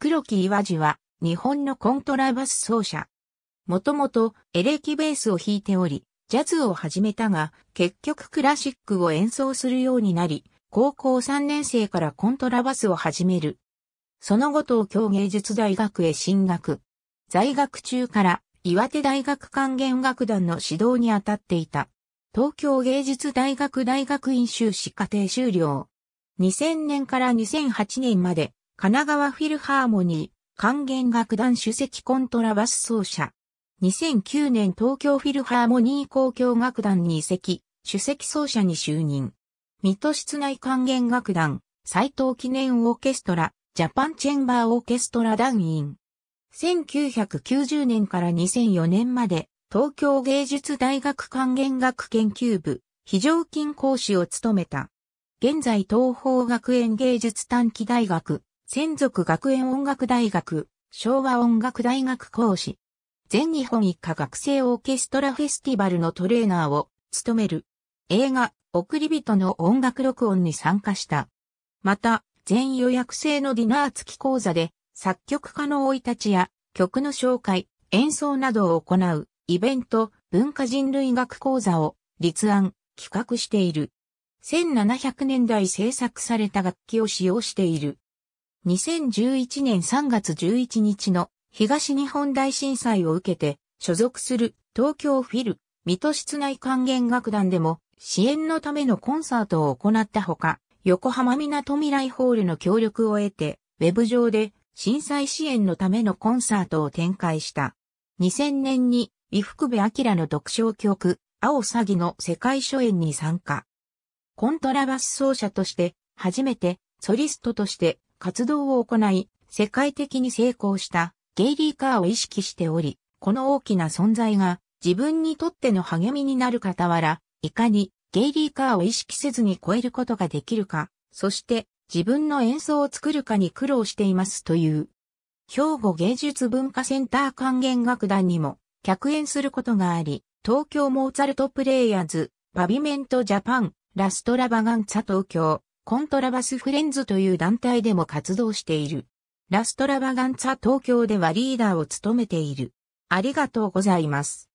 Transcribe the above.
黒木岩地は日本のコントラバス奏者。もともとエレキベースを弾いており、ジャズを始めたが、結局クラシックを演奏するようになり、高校3年生からコントラバスを始める。その後東京芸術大学へ進学。在学中から岩手大学管弦楽団の指導に当たっていた。東京芸術大学大学院修士課程修了。2000年から2008年まで神奈川フィルハーモニー、管弦楽団主席コントラバス奏者。2009年東京フィルハーモニー公共楽団に移籍、主席奏者に就任。水戸室内管弦楽団、斎藤記念オーケストラ、ジャパンチェンバーオーケストラ団員。1990年から2004年まで、東京芸術大学管弦楽研究部、非常勤講師を務めた。現在東方学園芸術短期大学、専属学園音楽大学、昭和音楽大学講師。全日本一家学生オーケストラフェスティバルのトレーナーを務める。映画、送り人の音楽録音に参加した。また、全予約制のディナー付き講座で、作曲家の老い立ちや曲の紹介、演奏などを行うイベント、文化人類学講座を立案、企画している。1700年代制作された楽器を使用している。2011年3月11日の東日本大震災を受けて所属する東京フィル、水戸室内管弦楽団でも支援のためのコンサートを行ったほか、横浜みなとみらいホールの協力を得て、ウェブ上で震災支援のためのコンサートを展開した。2000年に、伊福部明の独唱曲、青詐欺の世界初演に参加。コントラバス奏者として、初めて、ソリストとして、活動を行い、世界的に成功したゲイリー・カーを意識しており、この大きな存在が自分にとっての励みになる傍ら、いかにゲイリー・カーを意識せずに超えることができるか、そして自分の演奏を作るかに苦労していますという。兵庫芸術文化センター管弦楽団にも客演することがあり、東京モーツァルトプレイヤーズ、パビメントジャパン、ラストラバガンツァ東京、コントラバスフレンズという団体でも活動している。ラストラバガンツァ東京ではリーダーを務めている。ありがとうございます。